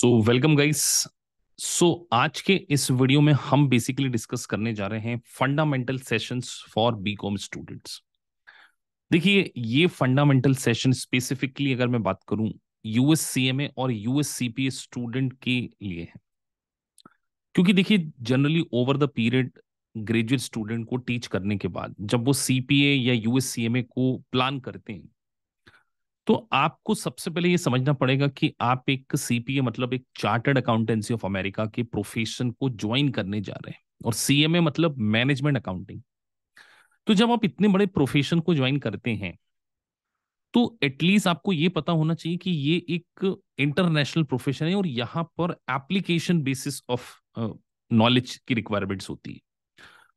So welcome guys so आज के इस वीडियो में हम बेसिकली डिस्कस करने जा रहे हैं fundamental sessions for BCom students देखिए ये फंडामेंटल सेशन स्पेसिफिकली अगर मैं बात करूं यूएससीएमए और यूएससीपीए स्टूडेंट के लिए है क्योंकि देखिए generally over the period graduate student को टीच करने के बाद जब वो सीपीए या यूएससीएमए को प्लान करते हैं तो आपको सबसे पहले ये समझना पड़ेगा कि आप एक सीपीए मतलब एक चार्टर्ड अकाउंटेंसी ऑफ अमेरिका के प्रोफेशन को ज्वाइन करने जा रहे हैं और सीएमए मतलब मैनेजमेंट अकाउंटिंग तो जब आप इतने बड़े प्रोफेशन को ज्वाइन करते हैं तो एटलीस्ट आपको ये पता होना चाहिए कि ये एक इंटरनेशनल प्रोफेशन है और यहाँ पर एप्लीकेशन बेसिस ऑफ नॉलेज की रिक्वायरमेंट्स होती है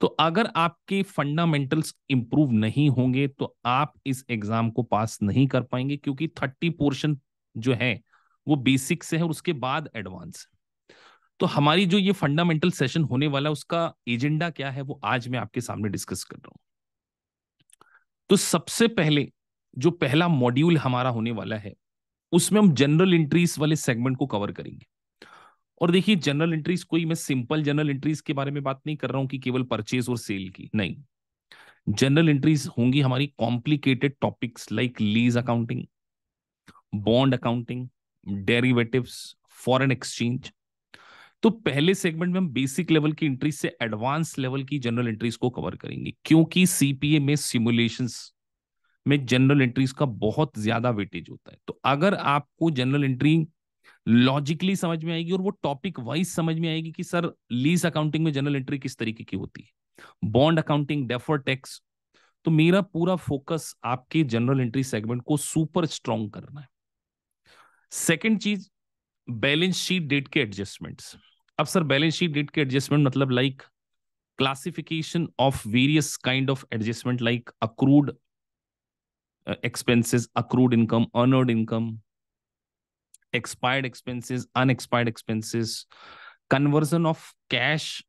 तो अगर आपके फंडामेंटल्स इंप्रूव नहीं होंगे तो आप इस एग्जाम को पास नहीं कर पाएंगे क्योंकि थर्टी पोर्शन जो है वो बेसिक से है और उसके बाद एडवांस तो हमारी जो ये फंडामेंटल सेशन होने वाला है उसका एजेंडा क्या है वो आज मैं आपके सामने डिस्कस कर रहा हूं तो सबसे पहले जो पहला मॉड्यूल हमारा होने वाला है उसमें हम जनरल इंट्रीज वाले सेगमेंट को कवर करेंगे और देखिए जनरल एंट्रीज कोई मैं सिंपल जनरल एंट्रीज के बारे में बात नहीं कर रहा हूं कि केवल परचेज और सेल की नहीं जनरल एंट्रीज होंगी हमारी complicated topics like lease accounting bond accounting derivatives foreign exchange तो पहले सेगमेंट में हम बेसिक लेवल की एंट्रीज से एडवांस लेवल की जनरल एंट्रीज को कवर करेंगे क्योंकि सीपीए में सिमुलेशन में जनरल एंट्रीज का बहुत ज्यादा वेटेज होता है तो अगर आपको जनरल एंट्री लॉजिकली समझ में आएगी और वो टॉपिक वाइज समझ में आएगी कि सर लीज अकाउंटिंग में जनरल एंट्री किस तरीके की होती है बॉन्ड अकाउंटिंग डेफर टैक्स तो मेरा पूरा फोकस आपके जनरल एंट्री सेगमेंट को सुपर स्ट्रॉन्ग करना है सेकेंड चीज बैलेंस शीट डेट के एडजस्टमेंट्स अब सर बैलेंस शीट डेट के एडजस्टमेंट मतलब like classification of various kind of adjustment like accrued expenses accrued income unearned income expired expenses, unexpired expenses, conversion of cash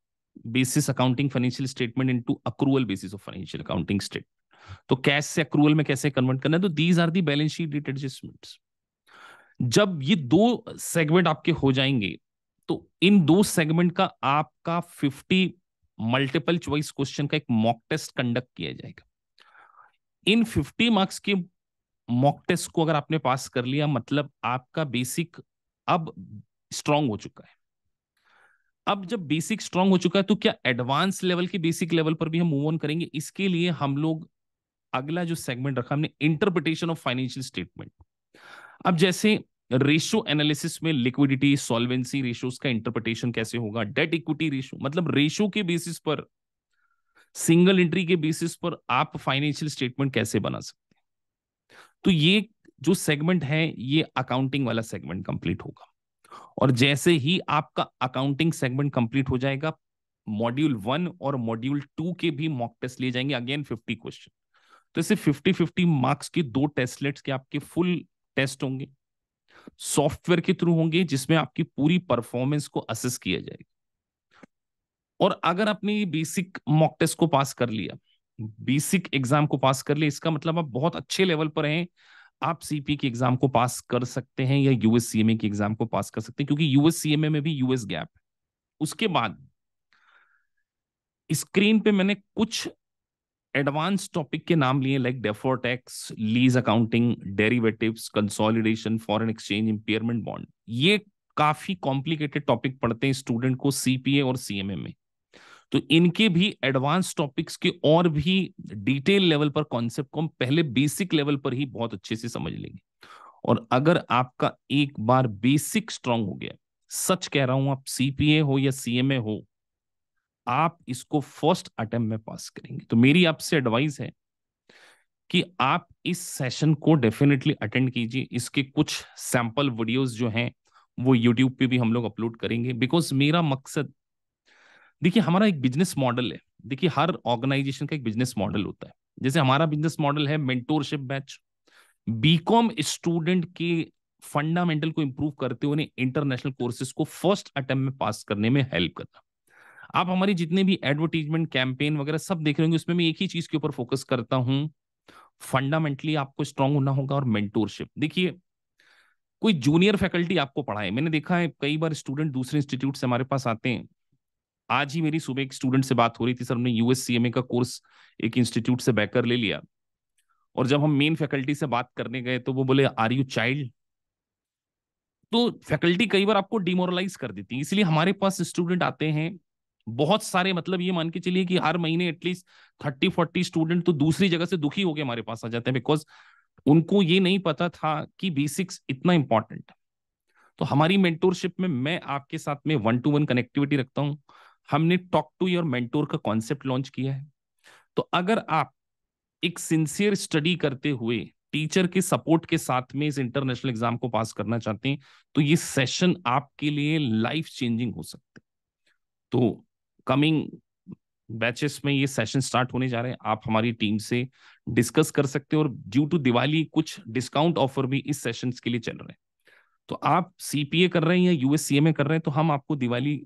basis accounting financial statement into accrual basis of financial accounting statement. तो cash से accrual में कैसे convert करना है तो these are the balance sheet date adjustments जब ये दो सेगमेंट आपके हो जाएंगे तो इन दो सेगमेंट का आपका 50 मल्टीपल चॉइस क्वेश्चन का एक मॉक टेस्ट कंडक्ट किया जाएगा इन 50 मार्क्स के मॉक टेस्ट को अगर आपने पास कर लिया मतलब आपका बेसिक अब स्ट्रांग हो चुका है अब जब बेसिक स्ट्रांग हो चुका है तो क्या एडवांस लेवल के बेसिक लेवल पर भी हम मूव ऑन करेंगे इसके लिए हम लोग अगला जो सेगमेंट रखा हमने इंटरप्रिटेशन ऑफ फाइनेंशियल स्टेटमेंट अब जैसे रेशो एनालिसिस में लिक्विडिटी सॉल्वेंसी रेशोज का इंटरप्रिटेशन कैसे होगा डेट इक्विटी रेशो मतलब रेशो के बेसिस पर सिंगल एंट्री के बेसिस पर आप फाइनेंशियल स्टेटमेंट कैसे बना सकते तो ये जो सेगमेंट है ये अकाउंटिंग वाला सेगमेंट कंप्लीट होगा और जैसे ही आपका अकाउंटिंग सेगमेंट कंप्लीट हो जाएगा मॉड्यूल वन और मॉड्यूल टू के भी मॉक टेस्ट लिए जाएंगे अगेन फिफ्टी क्वेश्चन तो इसे फिफ्टी फिफ्टी मार्क्स के दो टेस्टलेट्स के आपके फुल टेस्ट होंगे सॉफ्टवेयर के थ्रू होंगे जिसमें आपकी पूरी परफॉर्मेंस को असेस किया जाएगा और अगर आपने बेसिक मॉक टेस्ट को पास कर लिया बेसिक एग्जाम को पास कर ले इसका मतलब आप बहुत अच्छे लेवल पर हैं आप सीपी की एग्जाम को पास कर सकते हैं या यूएस सीएमए की एग्जाम को पास कर सकते हैं क्योंकि यूएस सीएमए में भी यूएस गैप है उसके बाद स्क्रीन पे मैंने कुछ एडवांस टॉपिक के नाम लिए like deferred tax lease accounting derivatives consolidation foreign exchange impairment bond ये काफी कॉम्प्लिकेटेड टॉपिक पढ़ते हैं स्टूडेंट को सीपीए और सीएमए में तो इनके भी एडवांस टॉपिक्स के और भी डिटेल लेवल पर कॉन्सेप्ट को हम पहले बेसिक लेवल पर ही बहुत अच्छे से समझ लेंगे और अगर आपका एक बार बेसिक स्ट्रांग हो गया सच कह रहा हूं आप सीपीए हो या सीएमए हो आप इसको फर्स्ट अटेम्प्ट में पास करेंगे तो मेरी आपसे एडवाइस है कि आप इस सेशन को डेफिनेटली अटेंड कीजिए इसके कुछ सैंपल वीडियोस जो हैं वो यूट्यूब पे भी हम लोग अपलोड करेंगे बिकॉज मेरा मकसद देखिए हमारा एक बिजनेस मॉडल है देखिए हर ऑर्गेनाइजेशन का एक बिजनेस मॉडल होता है जैसे हमारा बिजनेस मॉडल है मेंटोरशिप बैच बीकॉम स्टूडेंट के फंडामेंटल को इंप्रूव करते हुए इंटरनेशनल कोर्सेज को फर्स्ट अटेम्प्ट में पास करने में हेल्प करना आप हमारी जितने भी एडवर्टीजमेंट कैंपेन वगैरह सब देख रहे होंगे उसमें मैं एक ही चीज के ऊपर फोकस करता हूं फंडामेंटली आपको स्ट्रांग होना होगा और मेंटोरशिप देखिए कोई जूनियर फैकल्टी आपको पढ़ाए मैंने देखा है कई बार स्टूडेंट दूसरे इंस्टीट्यूट से हमारे पास आते हैं आज ही मेरी सुबह एक स्टूडेंट से बात हो रही थी सर हमने यूएससीएमए का कोर्स एक इंस्टीट्यूट से बैकर ले लिया और जब हम मेन फैकल्टी से बात करने गए तो वो बोले आर यू चाइल्ड तो फैकल्टी कई बार आपको डिमोरलाइज कर देती है इसलिए हमारे पास स्टूडेंट आते हैं बहुत सारे मतलब ये मान के चलिए कि हर महीने एटलीस्ट थर्टी फोर्टी स्टूडेंट तो दूसरी जगह से दुखी होकर हमारे पास आ जाते हैं बिकॉज उनको ये नहीं पता था कि बेसिक्स इतना इंपॉर्टेंट तो हमारी मेंटोरशिप में मैं आपके साथ में वन टू वन कनेक्टिविटी रखता हूँ हमने टॉक टू योर मेंटोर का कॉन्सेप्ट लॉन्च किया है तो अगर आप एक सिंसियर स्टडी करते हुए टीचर के सपोर्ट के साथ में इस इंटरनेशनल एग्जाम को पास करना चाहते हैं तो ये सेशन आपके लिए लाइफ चेंजिंग हो सकते तो कमिंग बैचेस में ये सेशन स्टार्ट होने जा रहे हैं आप हमारी टीम से डिस्कस कर सकते हैं और ड्यू टू दिवाली कुछ डिस्काउंट ऑफर भी इस सेशन के लिए चल रहे हैं तो आप सीपीए कर रहे हैं या यूएससीए में कर रहे हैं तो हम आपको दिवाली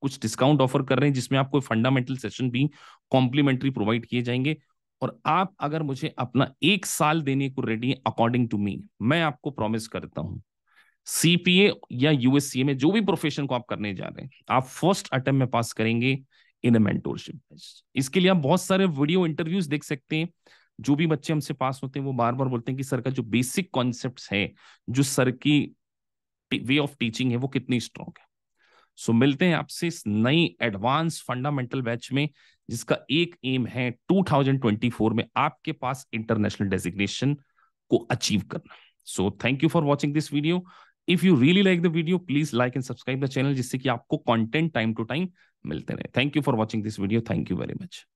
कुछ डिस्काउंट ऑफर कर रहे हैं जिसमें आपको फंडामेंटल सेशन भी कॉम्प्लीमेंट्री प्रोवाइड किए जाएंगे और आप अगर मुझे अपना एक साल देने को रेडी है अकॉर्डिंग टू मी मैं आपको प्रॉमिस करता हूं सीपीए या यूएससीए में जो भी प्रोफेशन को आप करने जा रहे हैं आप फर्स्ट अटेम्प्ट में पास करेंगे इन मेंटोरशिप इसके लिए आप बहुत सारे वीडियो इंटरव्यूज देख सकते हैं जो भी बच्चे हमसे पास होते हैं वो बार बार बोलते हैं कि सर का जो बेसिक कॉन्सेप्ट है जो सर की वे ऑफ टीचिंग है वो कितनी स्ट्रॉन्ग है सो मिलते हैं आपसे इस नई एडवांस फंडामेंटल बैच में जिसका एक एम है 2024 में आपके पास इंटरनेशनल डेजिग्नेशन को अचीव करना so thank you for watching this video if you really like the video please like and subscribe the channel जिससे कि आपको कॉन्टेंट टाइम टू टाइम मिलते रहे thank you for watching this video thank you very much